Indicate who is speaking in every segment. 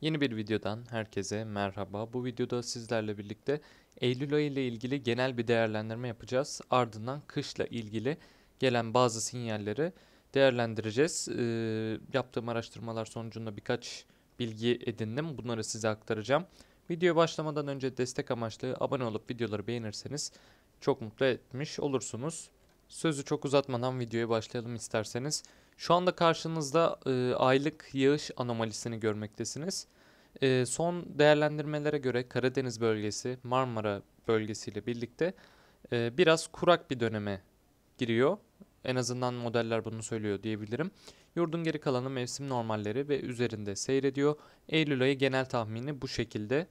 Speaker 1: Yeni bir videodan herkese merhaba. Bu videoda sizlerle birlikte Eylül ayı ile ilgili genel bir değerlendirme yapacağız. Ardından kışla ilgili gelen bazı sinyalleri değerlendireceğiz. E, yaptığım araştırmalar sonucunda birkaç bilgi edindim. Bunları size aktaracağım. Videoya başlamadan önce destek amaçlı abone olup videoları beğenirseniz çok mutlu etmiş olursunuz. Sözü çok uzatmadan videoya başlayalım isterseniz. Şu anda karşınızda e, aylık yağış anomalisini görmektesiniz. E, son değerlendirmelere göre Karadeniz bölgesi, Marmara bölgesiyle birlikte e, biraz kurak bir döneme giriyor. En azından modeller bunu söylüyor diyebilirim. Yurdun geri kalanı mevsim normalleri ve üzerinde seyrediyor. Eylül ayı genel tahmini bu şekilde.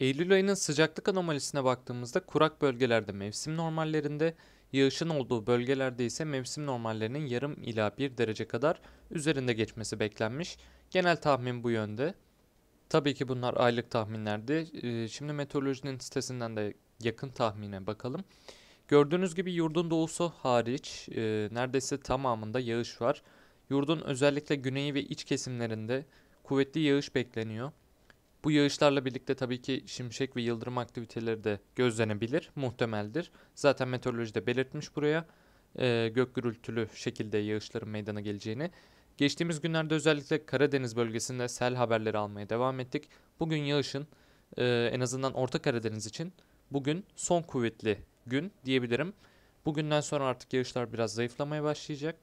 Speaker 1: Eylül ayının sıcaklık anomalisine baktığımızda kurak bölgelerde mevsim normallerinde, Yağışın olduğu bölgelerde ise mevsim normallerinin yarım ila 1 derece kadar üzerinde geçmesi beklenmiş. Genel tahmin bu yönde. Tabii ki bunlar aylık tahminlerdi. Ee, şimdi meteorolojinin sitesinden de yakın tahmine bakalım. Gördüğünüz gibi yurdun doğusu hariç e, neredeyse tamamında yağış var. Yurdun özellikle güneyi ve iç kesimlerinde kuvvetli yağış bekleniyor. Bu yağışlarla birlikte tabii ki şimşek ve yıldırım aktiviteleri de gözlenebilir, muhtemeldir. Zaten meteorolojide belirtmiş buraya e, gök gürültülü şekilde yağışların meydana geleceğini. Geçtiğimiz günlerde özellikle Karadeniz bölgesinde sel haberleri almaya devam ettik. Bugün yağışın e, en azından Orta Karadeniz için bugün son kuvvetli gün diyebilirim. Bugünden sonra artık yağışlar biraz zayıflamaya başlayacak.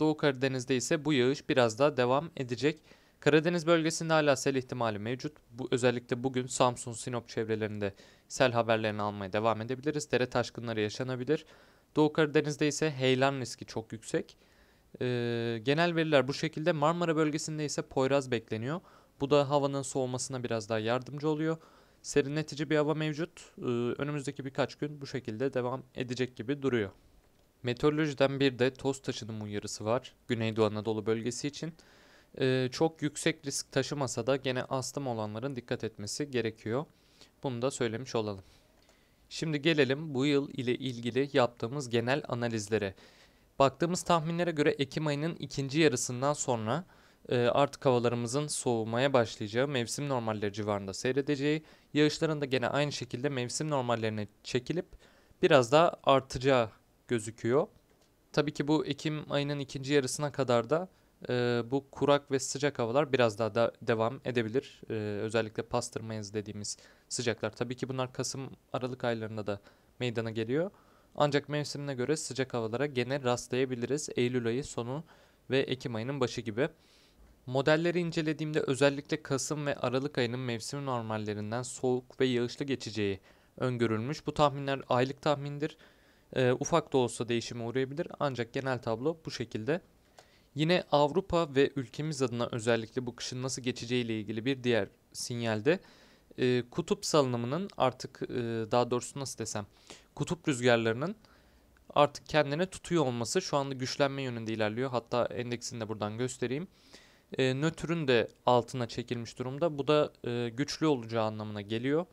Speaker 1: Doğu Karadeniz'de ise bu yağış biraz daha devam edecek. Karadeniz bölgesinde hala sel ihtimali mevcut. Bu özellikle bugün Samsun, Sinop çevrelerinde sel haberlerini almaya devam edebiliriz. Dere taşkınları yaşanabilir. Doğu Karadeniz'de ise heyelan riski çok yüksek. Ee, genel veriler bu şekilde. Marmara bölgesinde ise Poyraz bekleniyor. Bu da havanın soğumasına biraz daha yardımcı oluyor. Serinletici bir hava mevcut. Ee, önümüzdeki birkaç gün bu şekilde devam edecek gibi duruyor. Meteorolojiden bir de toz taşının uyarısı var. Güneydoğu Anadolu bölgesi için. Ee, çok yüksek risk taşımasa da gene astım olanların dikkat etmesi gerekiyor. Bunu da söylemiş olalım. Şimdi gelelim bu yıl ile ilgili yaptığımız genel analizlere. Baktığımız tahminlere göre Ekim ayının ikinci yarısından sonra e, artık havalarımızın soğumaya başlayacağı mevsim normalleri civarında seyredeceği, yağışların da gene aynı şekilde mevsim normallerine çekilip biraz daha artacağı gözüküyor. Tabii ki bu Ekim ayının ikinci yarısına kadar da e, bu kurak ve sıcak havalar biraz daha da devam edebilir. E, özellikle pastırmayız dediğimiz sıcaklar. Tabii ki bunlar Kasım, Aralık aylarında da meydana geliyor. Ancak mevsimine göre sıcak havalara gene rastlayabiliriz. Eylül ayı sonu ve Ekim ayının başı gibi. Modelleri incelediğimde özellikle Kasım ve Aralık ayının mevsim normallerinden soğuk ve yağışlı geçeceği öngörülmüş. Bu tahminler aylık tahmindir. E, ufak da olsa değişime uğrayabilir ancak genel tablo bu şekilde. Yine Avrupa ve ülkemiz adına özellikle bu kışın nasıl geçeceği ile ilgili bir diğer sinyalde e, kutup salınımının artık e, daha doğrusu nasıl desem kutup rüzgarlarının artık kendine tutuyor olması şu anda güçlenme yönünde ilerliyor. Hatta endeksini de buradan göstereyim. E, nötrün de altına çekilmiş durumda. Bu da e, güçlü olacağı anlamına geliyor.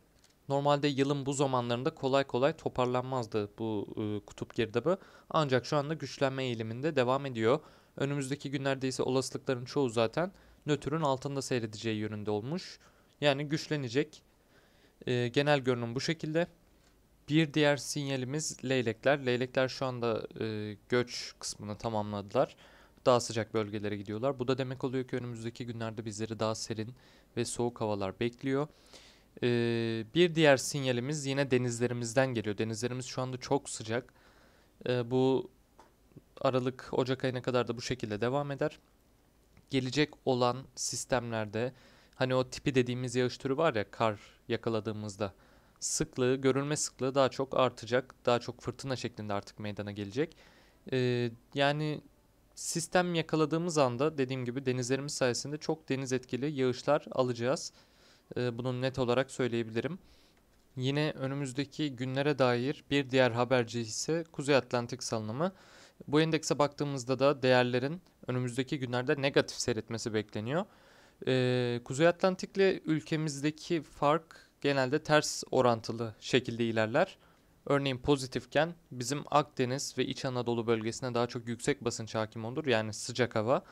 Speaker 1: Normalde yılın bu zamanlarında kolay kolay toparlanmazdı bu e, kutup girdabı. Ancak şu anda güçlenme eğiliminde devam ediyor. Önümüzdeki günlerde ise olasılıkların çoğu zaten nötrün altında seyredeceği yönünde olmuş. Yani güçlenecek. E, genel görünüm bu şekilde. Bir diğer sinyalimiz leylekler. Leylekler şu anda e, göç kısmını tamamladılar. Daha sıcak bölgelere gidiyorlar. Bu da demek oluyor ki önümüzdeki günlerde bizleri daha serin ve soğuk havalar bekliyor. E, bir diğer sinyalimiz yine denizlerimizden geliyor. Denizlerimiz şu anda çok sıcak. E, bu Aralık, Ocak ayına kadar da bu şekilde devam eder. Gelecek olan sistemlerde hani o tipi dediğimiz yağış türü var ya kar yakaladığımızda sıklığı, görülme sıklığı daha çok artacak. Daha çok fırtına şeklinde artık meydana gelecek. Ee, yani sistem yakaladığımız anda dediğim gibi denizlerimiz sayesinde çok deniz etkili yağışlar alacağız. Ee, bunu net olarak söyleyebilirim. Yine önümüzdeki günlere dair bir diğer haberci ise Kuzey Atlantik salınımı. Bu endekse baktığımızda da değerlerin önümüzdeki günlerde negatif seyretmesi bekleniyor. Ee, Kuzey Atlantik'le ülkemizdeki fark genelde ters orantılı şekilde ilerler. Örneğin pozitifken bizim Akdeniz ve İç Anadolu bölgesine daha çok yüksek basınç hakim olur. Yani sıcak hava.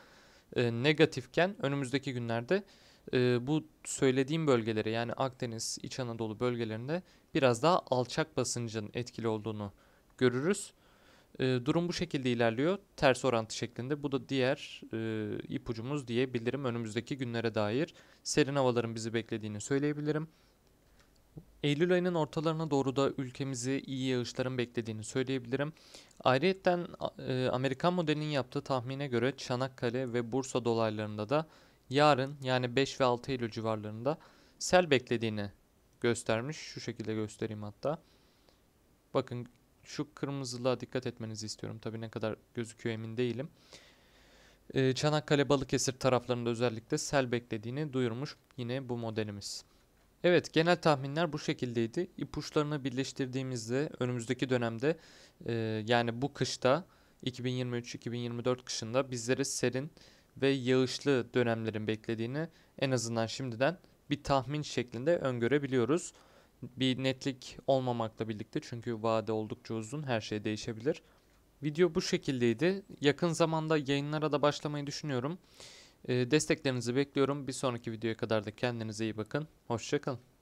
Speaker 1: Ee, negatifken önümüzdeki günlerde e, bu söylediğim bölgelere yani Akdeniz, İç Anadolu bölgelerinde biraz daha alçak basıncın etkili olduğunu görürüz. E, durum bu şekilde ilerliyor. Ters orantı şeklinde. Bu da diğer e, ipucumuz diyebilirim. Önümüzdeki günlere dair serin havaların bizi beklediğini söyleyebilirim. Eylül ayının ortalarına doğru da ülkemizi iyi yağışların beklediğini söyleyebilirim. Ayrıyeten e, Amerikan modelinin yaptığı tahmine göre Çanakkale ve Bursa dolaylarında da yarın yani 5 ve 6 Eylül civarlarında sel beklediğini göstermiş. Şu şekilde göstereyim hatta. Bakın şu kırmızılığa dikkat etmenizi istiyorum. Tabii ne kadar gözüküyor emin değilim. Ee, Çanakkale Balıkesir taraflarında özellikle sel beklediğini duyurmuş yine bu modelimiz. Evet genel tahminler bu şekildeydi. İpuçlarını birleştirdiğimizde önümüzdeki dönemde e, yani bu kışta 2023-2024 kışında bizlere serin ve yağışlı dönemlerin beklediğini en azından şimdiden bir tahmin şeklinde öngörebiliyoruz bir netlik olmamakla birlikte çünkü vade oldukça uzun her şey değişebilir. Video bu şekildeydi. Yakın zamanda yayınlara da başlamayı düşünüyorum. Ee, desteklerinizi bekliyorum. Bir sonraki videoya kadar da kendinize iyi bakın. Hoşçakalın.